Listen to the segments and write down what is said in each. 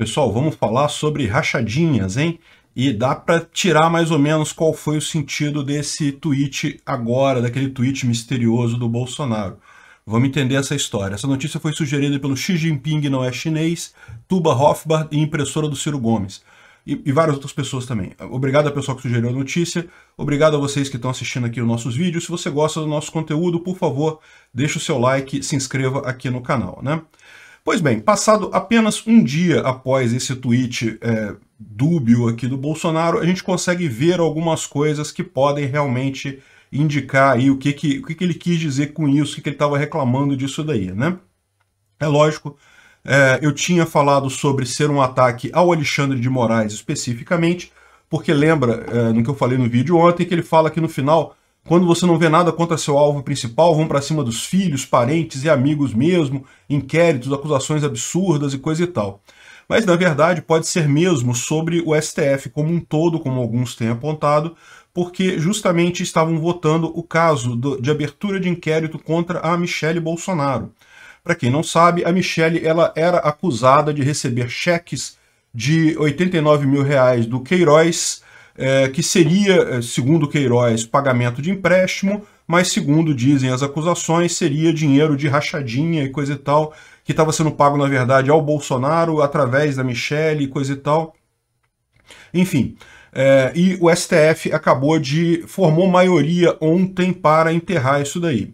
Pessoal, vamos falar sobre rachadinhas, hein? E dá para tirar mais ou menos qual foi o sentido desse tweet agora, daquele tweet misterioso do Bolsonaro. Vamos entender essa história. Essa notícia foi sugerida pelo Xi Jinping, não é chinês, Tuba Hofbard e impressora do Ciro Gomes. E, e, várias outras pessoas também. Obrigado ao pessoal que sugeriu a notícia. Obrigado a vocês que estão assistindo aqui os nossos vídeos. Se você gosta do nosso conteúdo, por favor, deixe o seu like, se inscreva aqui no canal, né? Pois bem, passado apenas um dia após esse tweet é, dúbio aqui do Bolsonaro, a gente consegue ver algumas coisas que podem realmente indicar aí o que, que, o que, que ele quis dizer com isso, o que, que ele estava reclamando disso daí, né? É lógico, é, eu tinha falado sobre ser um ataque ao Alexandre de Moraes especificamente, porque lembra, é, no que eu falei no vídeo ontem, que ele fala que no final quando você não vê nada contra seu alvo principal, vão para cima dos filhos, parentes e amigos mesmo, inquéritos, acusações absurdas e coisa e tal. Mas, na verdade, pode ser mesmo sobre o STF como um todo, como alguns têm apontado, porque justamente estavam votando o caso de abertura de inquérito contra a Michelle Bolsonaro. Para quem não sabe, a Michelle ela era acusada de receber cheques de 89 mil reais do Queiroz é, que seria, é, segundo Queiroz, pagamento de empréstimo, mas segundo dizem as acusações, seria dinheiro de rachadinha e coisa e tal, que estava sendo pago, na verdade, ao Bolsonaro através da Michelle e coisa e tal. Enfim, é, e o STF acabou de. formou maioria ontem para enterrar isso daí.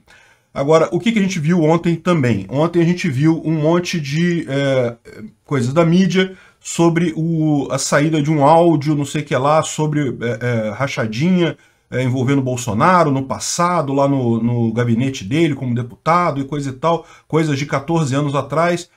Agora, o que, que a gente viu ontem também? Ontem a gente viu um monte de é, coisas da mídia sobre o, a saída de um áudio, não sei o que lá, sobre é, é, rachadinha é, envolvendo Bolsonaro no passado, lá no, no gabinete dele como deputado e coisa e tal, coisas de 14 anos atrás.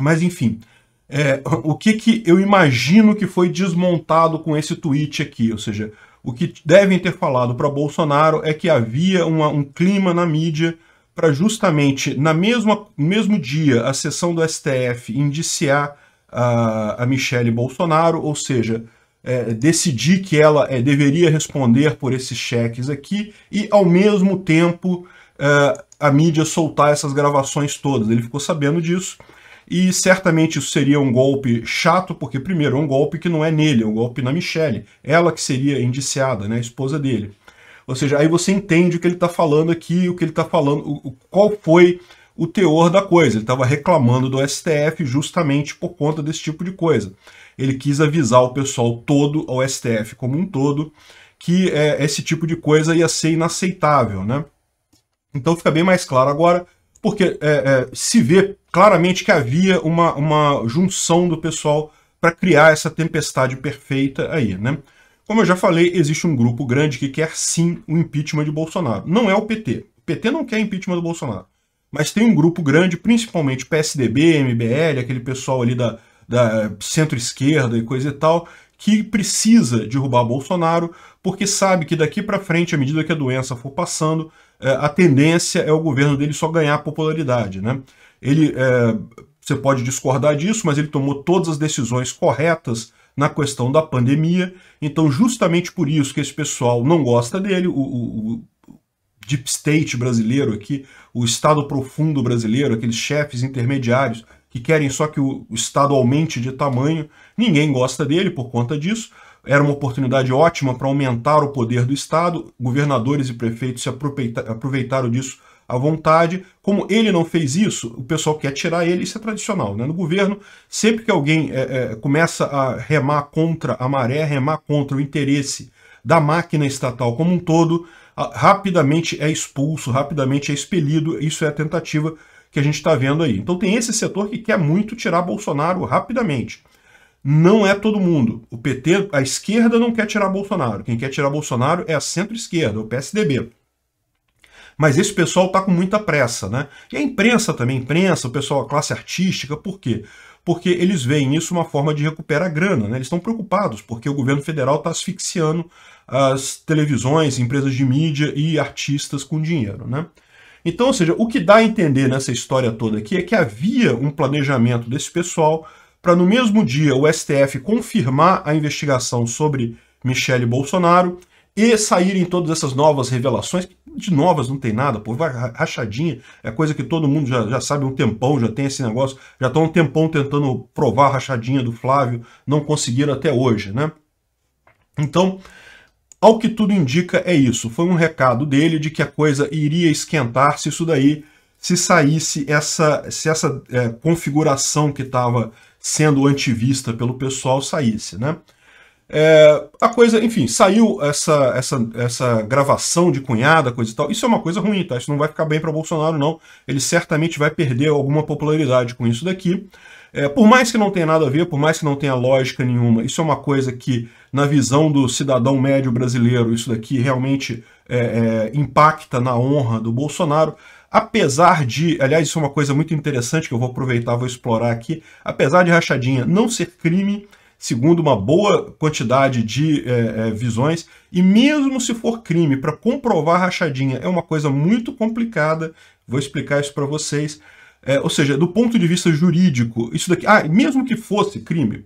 Mas enfim, é, o que, que eu imagino que foi desmontado com esse tweet aqui, ou seja, o que devem ter falado para Bolsonaro é que havia uma, um clima na mídia para justamente, na mesma mesmo dia, a sessão do STF indiciar a, a Bolsonaro, ou seja, é, decidir que ela é, deveria responder por esses cheques aqui e, ao mesmo tempo, é, a mídia soltar essas gravações todas. Ele ficou sabendo disso e certamente isso seria um golpe chato, porque, primeiro, é um golpe que não é nele, é um golpe na Michelle, ela que seria indiciada, né, a esposa dele. Ou seja, aí você entende o que ele está falando aqui, o que ele está falando, o, qual foi o teor da coisa. Ele estava reclamando do STF justamente por conta desse tipo de coisa. Ele quis avisar o pessoal todo, ao STF como um todo, que é, esse tipo de coisa ia ser inaceitável, né? Então fica bem mais claro agora, porque é, é, se vê claramente que havia uma, uma junção do pessoal para criar essa tempestade perfeita aí, né? Como eu já falei, existe um grupo grande que quer sim o impeachment de Bolsonaro. Não é o PT. O PT não quer impeachment do Bolsonaro mas tem um grupo grande, principalmente PSDB, MBL, aquele pessoal ali da, da eh, centro-esquerda e coisa e tal, que precisa derrubar Bolsonaro, porque sabe que daqui para frente, à medida que a doença for passando, eh, a tendência é o governo dele só ganhar popularidade. Né? Ele, é, você pode discordar disso, mas ele tomou todas as decisões corretas na questão da pandemia, então justamente por isso que esse pessoal não gosta dele, o, o, deep state brasileiro aqui, o Estado profundo brasileiro, aqueles chefes intermediários que querem só que o Estado aumente de tamanho. Ninguém gosta dele por conta disso. Era uma oportunidade ótima para aumentar o poder do Estado. Governadores e prefeitos se aproveitaram disso à vontade. Como ele não fez isso, o pessoal quer tirar ele, isso é tradicional. Né? No governo, sempre que alguém é, é, começa a remar contra a maré, remar contra o interesse da máquina estatal como um todo, ah, rapidamente é expulso, rapidamente é expelido. Isso é a tentativa que a gente está vendo aí. Então tem esse setor que quer muito tirar Bolsonaro rapidamente. Não é todo mundo. O PT, a esquerda não quer tirar Bolsonaro. Quem quer tirar Bolsonaro é a centro-esquerda, o PSDB. Mas esse pessoal está com muita pressa, né? E a imprensa também, imprensa, o pessoal, a classe artística, por quê? porque eles veem isso uma forma de recuperar grana. Né? Eles estão preocupados, porque o governo federal está asfixiando as televisões, empresas de mídia e artistas com dinheiro. Né? Então, ou seja, o que dá a entender nessa história toda aqui é que havia um planejamento desse pessoal para no mesmo dia o STF confirmar a investigação sobre Michele Bolsonaro e saírem todas essas novas revelações, de novas não tem nada, pô, vai rachadinha, é coisa que todo mundo já, já sabe um tempão, já tem esse negócio, já estão um tempão tentando provar a rachadinha do Flávio, não conseguiram até hoje, né? Então, ao que tudo indica é isso, foi um recado dele de que a coisa iria esquentar se isso daí, se saísse essa, se essa é, configuração que estava sendo antivista pelo pessoal saísse, né? É, a coisa, enfim, saiu essa, essa, essa gravação de cunhada, coisa e tal. Isso é uma coisa ruim, tá? Isso não vai ficar bem para Bolsonaro, não. Ele certamente vai perder alguma popularidade com isso daqui. É, por mais que não tenha nada a ver, por mais que não tenha lógica nenhuma, isso é uma coisa que, na visão do cidadão médio brasileiro, isso daqui realmente é, é impacta na honra do Bolsonaro. Apesar de, aliás, isso é uma coisa muito interessante que eu vou aproveitar, vou explorar aqui. Apesar de rachadinha não ser crime, segundo uma boa quantidade de é, é, visões, e mesmo se for crime, para comprovar rachadinha é uma coisa muito complicada, vou explicar isso para vocês. É, ou seja, do ponto de vista jurídico, isso daqui. Ah, mesmo que fosse crime,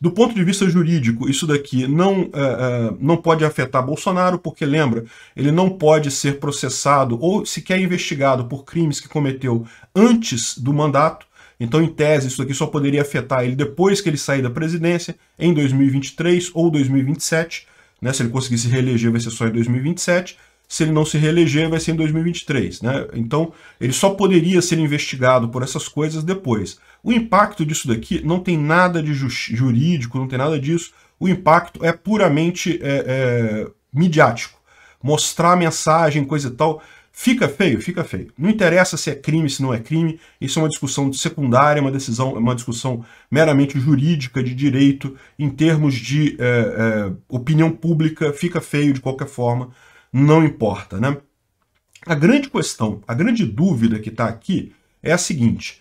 do ponto de vista jurídico, isso daqui não, uh, uh, não pode afetar Bolsonaro, porque lembra, ele não pode ser processado ou sequer investigado por crimes que cometeu antes do mandato. Então, em tese, isso daqui só poderia afetar ele depois que ele sair da presidência, em 2023 ou 2027. Né? Se ele conseguir se reeleger, vai ser só em 2027. Se ele não se reeleger, vai ser em 2023. Né? Então, ele só poderia ser investigado por essas coisas depois. O impacto disso daqui não tem nada de jurídico, não tem nada disso. O impacto é puramente é, é, midiático mostrar mensagem, coisa e tal. Fica feio? Fica feio. Não interessa se é crime, se não é crime. Isso é uma discussão secundária, uma decisão, uma discussão meramente jurídica, de direito, em termos de é, é, opinião pública, fica feio de qualquer forma, não importa, né? A grande questão, a grande dúvida que está aqui é a seguinte: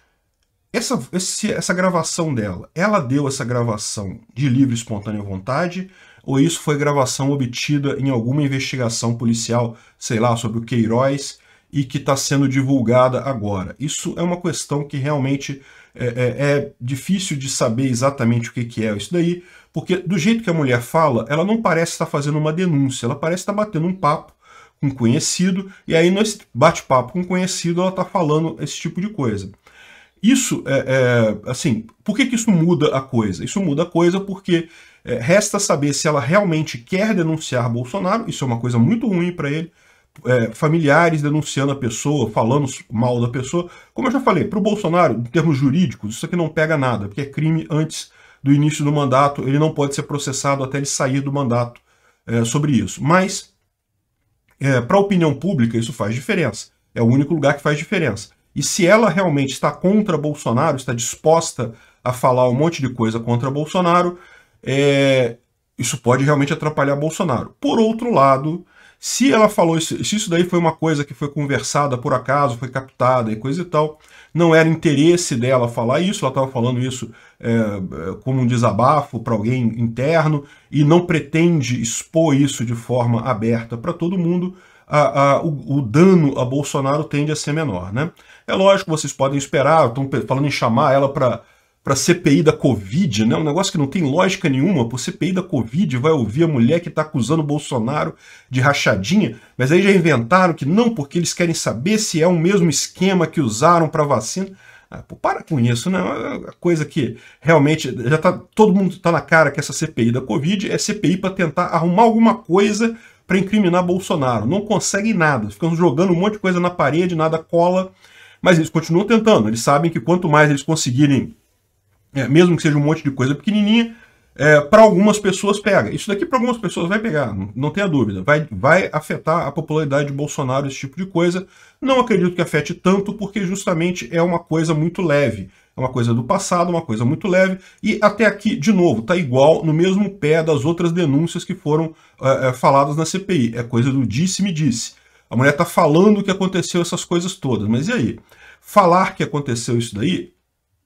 essa, esse, essa gravação dela, ela deu essa gravação de livre e espontânea vontade, ou isso foi gravação obtida em alguma investigação policial, sei lá, sobre o Queiroz, e que está sendo divulgada agora. Isso é uma questão que realmente é, é, é difícil de saber exatamente o que, que é isso daí, porque do jeito que a mulher fala, ela não parece estar fazendo uma denúncia, ela parece estar batendo um papo com um conhecido, e aí nesse bate-papo com conhecido ela está falando esse tipo de coisa. Isso é, é, assim, por que, que isso muda a coisa? Isso muda a coisa porque é, resta saber se ela realmente quer denunciar Bolsonaro, isso é uma coisa muito ruim para ele. É, familiares denunciando a pessoa, falando mal da pessoa. Como eu já falei, para o Bolsonaro, em termos jurídicos, isso aqui não pega nada, porque é crime antes do início do mandato, ele não pode ser processado até ele sair do mandato é, sobre isso. Mas, é, para a opinião pública, isso faz diferença. É o único lugar que faz diferença. E se ela realmente está contra Bolsonaro, está disposta a falar um monte de coisa contra Bolsonaro, é, isso pode realmente atrapalhar Bolsonaro. Por outro lado, se ela falou isso, se isso daí foi uma coisa que foi conversada por acaso, foi captada e coisa e tal, não era interesse dela falar isso, ela estava falando isso é, como um desabafo para alguém interno e não pretende expor isso de forma aberta para todo mundo, a, a, o, o, dano a Bolsonaro tende a ser menor. Né? É lógico, vocês podem esperar, estão falando em chamar ela para para CPI da Covid, né? um negócio que não tem lógica nenhuma, por CPI da Covid vai ouvir a mulher que está acusando o Bolsonaro de rachadinha, mas aí já inventaram que não, porque eles querem saber se é o mesmo esquema que usaram para vacina. Ah, pô, para com isso, né? É uma coisa que realmente já tá, todo mundo está na cara que essa CPI da Covid é CPI para tentar arrumar alguma coisa para incriminar Bolsonaro. Não conseguem nada, ficam jogando um monte de coisa na parede, nada cola, mas eles continuam tentando. Eles sabem que quanto mais eles conseguirem, é, mesmo que seja um monte de coisa pequenininha, é, para algumas pessoas pega. Isso daqui para algumas pessoas vai pegar, não tenha dúvida. Vai, vai afetar a popularidade de Bolsonaro, esse tipo de coisa. Não acredito que afete tanto, porque justamente é uma coisa muito leve é uma coisa do passado, uma coisa muito leve, e até aqui, de novo, está igual no mesmo pé das outras denúncias que foram é, é faladas na CPI. É coisa do disse-me-disse. -disse. A mulher está falando que aconteceu essas coisas todas, mas e aí? Falar que aconteceu isso daí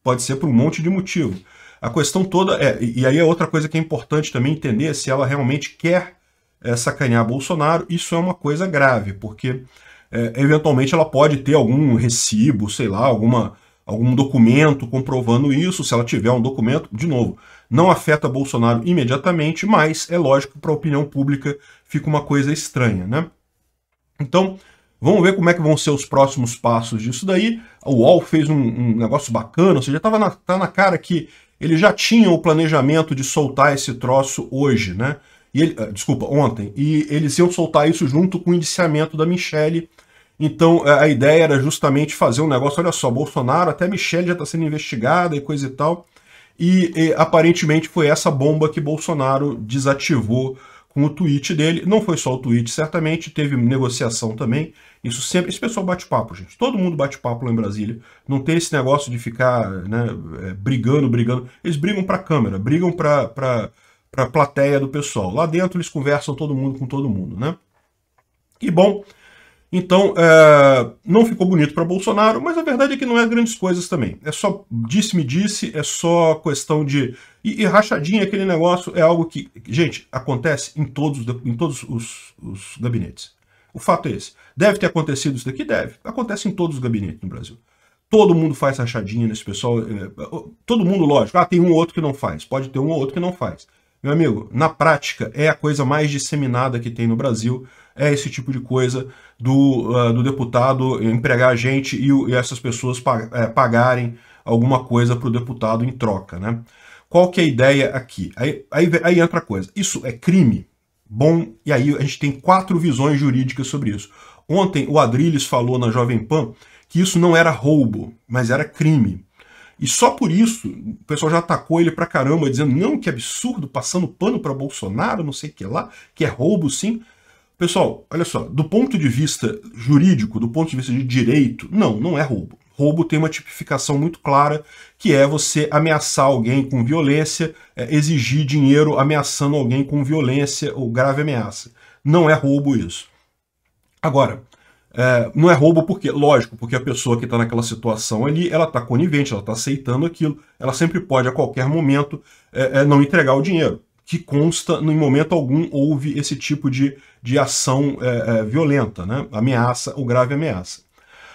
pode ser por um monte de motivo. A questão toda é, e aí é outra coisa que é importante também entender, se ela realmente quer é, sacanear Bolsonaro, isso é uma coisa grave, porque é, eventualmente ela pode ter algum recibo, sei lá, alguma algum documento comprovando isso, se ela tiver um documento, de novo, não afeta Bolsonaro imediatamente, mas é lógico que para a opinião pública fica uma coisa estranha, né? Então, Vamos ver como é que vão ser os próximos passos disso daí. O UOL fez um, um negócio bacana, ou seja, estava na, tá na cara que ele já tinha o planejamento de soltar esse troço hoje, né? E ele, ah, desculpa, ontem. E eles iam soltar isso junto com o indiciamento da Michelle então é, a ideia era justamente fazer um negócio, olha só, Bolsonaro, até Michelle já está sendo investigada e coisa e tal. E, e, aparentemente foi essa bomba que Bolsonaro desativou com o tweet dele. Não foi só o tweet, certamente teve negociação também. Isso sempre, esse pessoal bate papo, gente. Todo mundo bate papo lá em Brasília. Não tem esse negócio de ficar né, é, brigando, brigando. Eles brigam para a câmera, brigam para para para plateia do pessoal. Lá dentro eles conversam todo mundo com todo mundo, né? E bom, então, é, não ficou bonito para Bolsonaro, mas a verdade é que não é grandes coisas também. É só disse-me disse, é só questão de. E, e, rachadinha, aquele negócio é algo que, gente, acontece em todos, em todos os, os gabinetes. O fato é esse. Deve ter acontecido isso daqui? Deve. Acontece em todos os gabinetes no Brasil. Todo mundo faz rachadinha nesse pessoal. É, todo mundo, lógico. Ah, tem um ou outro que não faz. Pode ter um ou outro que não faz. Meu amigo, na prática, é a coisa mais disseminada que tem no Brasil. É esse tipo de coisa do, uh, do deputado empregar a gente e, e essas pessoas é, pagarem alguma coisa para o deputado em troca. Né? Qual que é a ideia aqui? Aí, aí, aí entra a coisa. Isso é crime? Bom, e aí a gente tem quatro visões jurídicas sobre isso. Ontem o Adrilles falou na Jovem Pan que isso não era roubo, mas era crime. E só por isso o pessoal já atacou ele pra caramba, dizendo não, que absurdo, passando pano para Bolsonaro, não sei o que lá, que é roubo sim. Pessoal, olha só, do ponto de vista jurídico, do ponto de vista de direito, não, não é roubo. Roubo tem uma tipificação muito clara, que é você ameaçar alguém com violência, é, exigir dinheiro ameaçando alguém com violência ou grave ameaça. Não é roubo isso. Agora, é, não é roubo porque, lógico, porque a pessoa que está naquela situação ali, ela está conivente, ela está aceitando aquilo, ela sempre pode a qualquer momento é, é não entregar o dinheiro que consta, em momento algum, houve esse tipo de, de ação é, é, violenta, né? ameaça ou grave ameaça.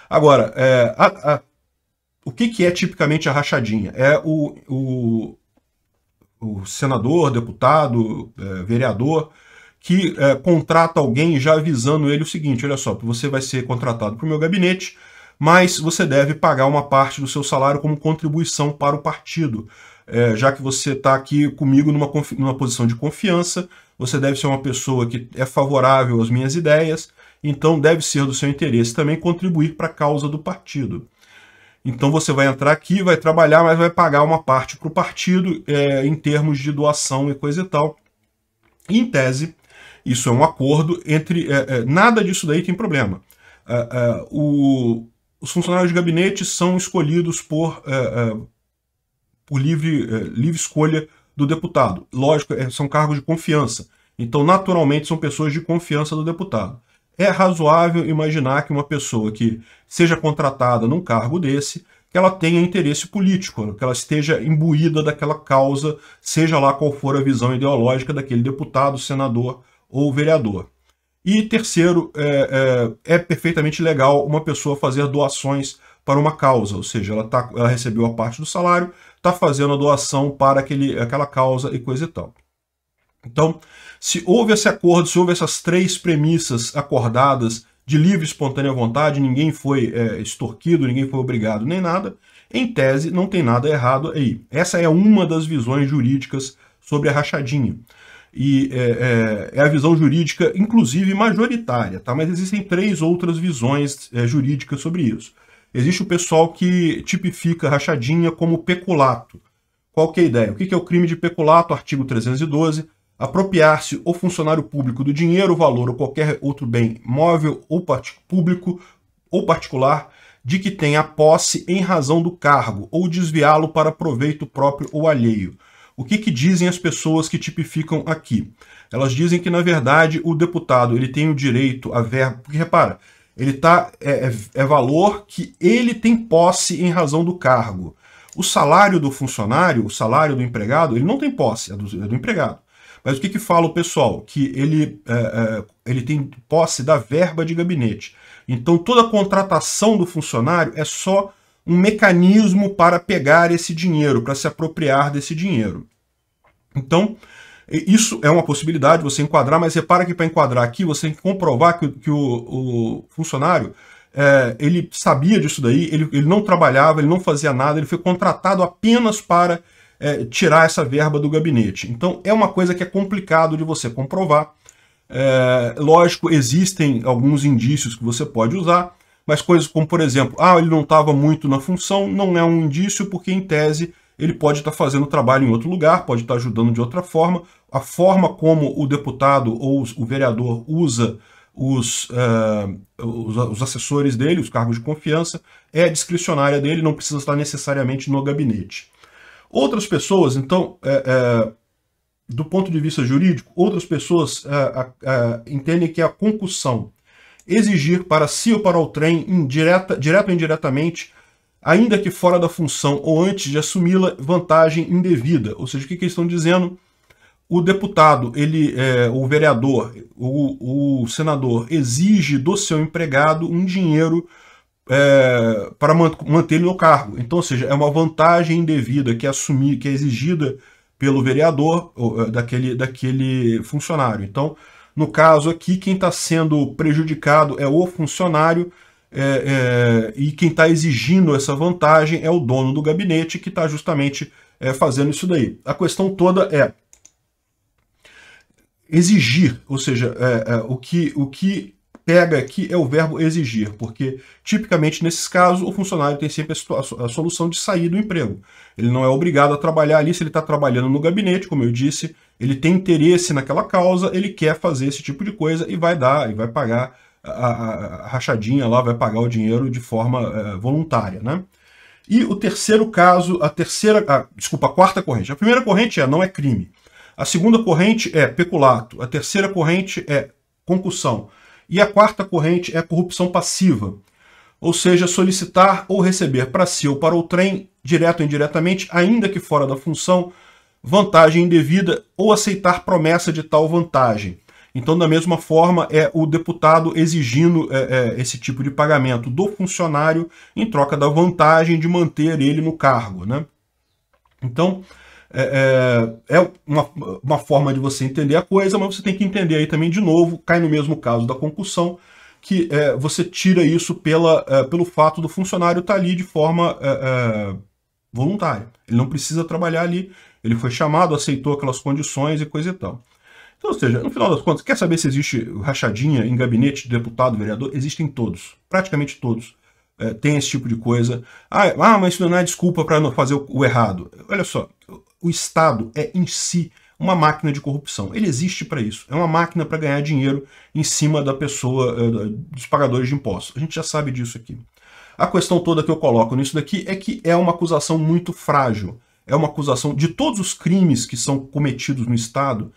Agora, é, a, a, o que, que, é tipicamente a rachadinha? É o, o, o senador, deputado, é, vereador que é, contrata alguém já avisando ele o seguinte: olha só, você vai ser contratado para o meu gabinete, mas você deve pagar uma parte do seu salário como contribuição para o partido é, já que você está aqui comigo numa, numa posição de confiança, você deve ser uma pessoa que é favorável às minhas ideias, então deve ser do seu interesse também contribuir para a causa do partido. Então você vai entrar aqui, vai trabalhar, mas vai pagar uma parte para o partido é, em termos de doação e coisa e tal. em tese, isso é um acordo entre. É, é, nada disso daí tem problema. É, é, o, os funcionários de gabinete são escolhidos por é, por livre, é, livre escolha do deputado. Lógico, é, são cargos de confiança. Então, naturalmente, são pessoas de confiança do deputado. É razoável imaginar que uma pessoa que seja contratada num cargo desse, que ela tenha interesse político, que ela esteja imbuída daquela causa, seja lá qual for a visão ideológica daquele deputado, senador ou vereador. E terceiro, é, é, é perfeitamente legal uma pessoa fazer doações para uma causa, ou seja, ela, tá, ela recebeu a parte do salário, está fazendo a doação para aquele, aquela causa e coisa e tal. Então, se houve esse acordo, se houve essas três premissas acordadas de livre espontânea vontade, ninguém foi é, extorquido, ninguém foi obrigado, nem nada, em tese não tem nada errado aí. Essa é uma das visões jurídicas sobre a rachadinha. E é, é, é a visão jurídica, inclusive, majoritária, tá? mas existem três outras visões é, jurídicas sobre isso. Existe o pessoal que tipifica rachadinha como peculato. Qual que é a ideia? O que é o crime de peculato? Artigo 312. Apropriar-se o funcionário público do dinheiro, valor ou qualquer outro bem móvel ou público ou particular de que tenha posse em razão do cargo ou desviá-lo para proveito próprio ou alheio. O que, que, dizem as pessoas que tipificam aqui? Elas dizem que, na verdade, o deputado ele tem o direito a verba. Porque repara, ele tá, é, é, é valor que ele tem posse em razão do cargo. O salário do funcionário, o salário do empregado, ele não tem posse, é do, é do empregado. Mas o que, que fala o pessoal? Que ele, é, é, ele tem posse da verba de gabinete. Então toda contratação do funcionário é só um mecanismo para pegar esse dinheiro, para se apropriar desse dinheiro. Então, isso é uma possibilidade, você enquadrar, mas repara que para enquadrar aqui, você tem que comprovar que, que o, o, funcionário é, ele sabia disso daí, ele, ele não trabalhava, ele não fazia nada, ele foi contratado apenas para é, tirar essa verba do gabinete. Então é uma coisa que é complicado de você comprovar. É, lógico, existem alguns indícios que você pode usar, mas coisas como, por exemplo, ah, ele não estava muito na função, não é um indício, porque em tese ele pode estar fazendo trabalho em outro lugar, pode estar ajudando de outra forma. A forma como o deputado ou o vereador usa os, uh, os, assessores dele, os cargos de confiança, é discricionária dele, não precisa estar necessariamente no gabinete. Outras pessoas, então, é, é, do ponto de vista jurídico, outras pessoas é, entendem que é a concussão exigir para si ou para o trem, indireta, direto ou indiretamente, ainda que fora da função ou antes de assumi-la, vantagem indevida. Ou seja, o que, que eles estão dizendo? O deputado, ele, é, o vereador, o, o, senador exige do seu empregado um dinheiro é, para manter ele no cargo. Então, ou seja, é uma vantagem indevida que é assumir, que é exigida pelo vereador ou, é, daquele, daquele funcionário. Então, no caso aqui, quem está sendo prejudicado é o funcionário é, é, e quem está exigindo essa vantagem é o dono do gabinete que está justamente é, fazendo isso daí. A questão toda é exigir, ou seja, é, é, o, que, o que pega aqui é o verbo exigir, porque tipicamente nesses casos o funcionário tem sempre a, a solução de sair do emprego. Ele não é obrigado a trabalhar ali, se ele está trabalhando no gabinete, como eu disse, ele tem interesse naquela causa, ele quer fazer esse tipo de coisa e vai dar, e vai pagar a, a rachadinha lá vai pagar o dinheiro de forma é, voluntária, né? E o terceiro caso, a terceira, a, desculpa, a quarta corrente. A primeira corrente é não é crime. A segunda corrente é peculato. A terceira corrente é concussão. E a quarta corrente é corrupção passiva, ou seja, solicitar ou receber para si ou para o trem, direto ou indiretamente, ainda que fora da função, vantagem indevida ou aceitar promessa de tal vantagem. Então, da mesma forma, é o deputado exigindo é, é, esse tipo de pagamento do funcionário em troca da vantagem de manter ele no cargo. Né? Então, é, é, é uma, uma, forma de você entender a coisa, mas você tem que entender aí também, de novo, cai no mesmo caso da concussão, que é, você tira isso pela, é, pelo fato do funcionário estar tá ali de forma voluntária. Ele não precisa trabalhar ali, ele foi chamado, aceitou aquelas condições e coisa e tal. Então, ou seja, no final das contas, quer saber se existe rachadinha em gabinete de deputado, vereador? Existem todos, praticamente todos. É, tem esse tipo de coisa. Ah, ah mas isso não é desculpa para não fazer o, o errado. Olha só, o Estado é em si uma máquina de corrupção. Ele existe para isso. É uma máquina para ganhar dinheiro em cima da pessoa, eh, dos pagadores de impostos. A gente já sabe disso aqui. A questão toda que eu coloco nisso daqui é que é uma acusação muito frágil. É uma acusação de todos os crimes que são cometidos no Estado,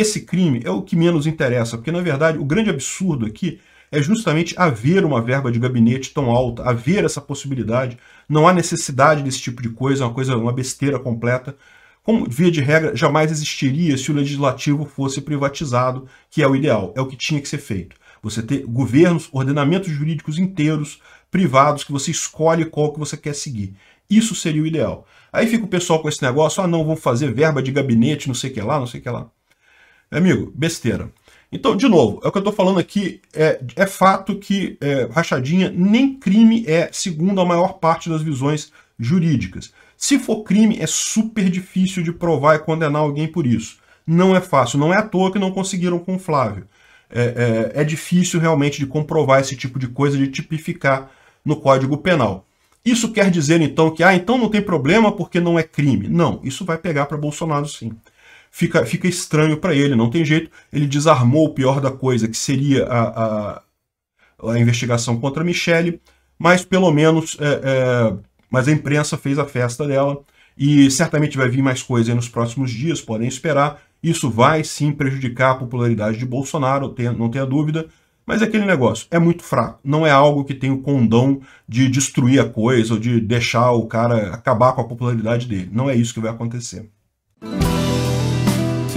esse crime é o que menos interessa, porque na verdade o grande absurdo aqui é justamente haver uma verba de gabinete tão alta, haver essa possibilidade. Não há necessidade desse tipo de coisa, é uma coisa, uma besteira completa. Como via de regra jamais existiria se o legislativo fosse privatizado, que é o ideal, é o que tinha que ser feito. Você ter governos, ordenamentos jurídicos inteiros privados que você escolhe qual que você quer seguir. Isso seria o ideal. Aí fica o pessoal com esse negócio, ah não, vou fazer verba de gabinete, não sei o que lá, não sei o que lá. Amigo, besteira. Então, de novo, é o que eu estou falando aqui, é, é fato que é, rachadinha nem crime é, segundo a maior parte das visões jurídicas. Se for crime, é super difícil de provar e condenar alguém por isso. Não é fácil, não é à toa que não conseguiram com o Flávio. É, é, é difícil realmente de comprovar esse tipo de coisa, de tipificar no Código Penal. Isso quer dizer, então, que ah, então não tem problema porque não é crime. Não, isso vai pegar para Bolsonaro sim fica, fica estranho para ele, não tem jeito. Ele desarmou o pior da coisa, que seria a, a, a investigação contra a Michelle, mas pelo menos é, é, mas a imprensa fez a festa dela e certamente vai vir mais coisa nos próximos dias, podem esperar. Isso vai sim prejudicar a popularidade de Bolsonaro, não tenha dúvida. Mas é aquele negócio é muito fraco. Não é algo que tem o condão de destruir a coisa ou de deixar o cara acabar com a popularidade dele. Não é isso que vai acontecer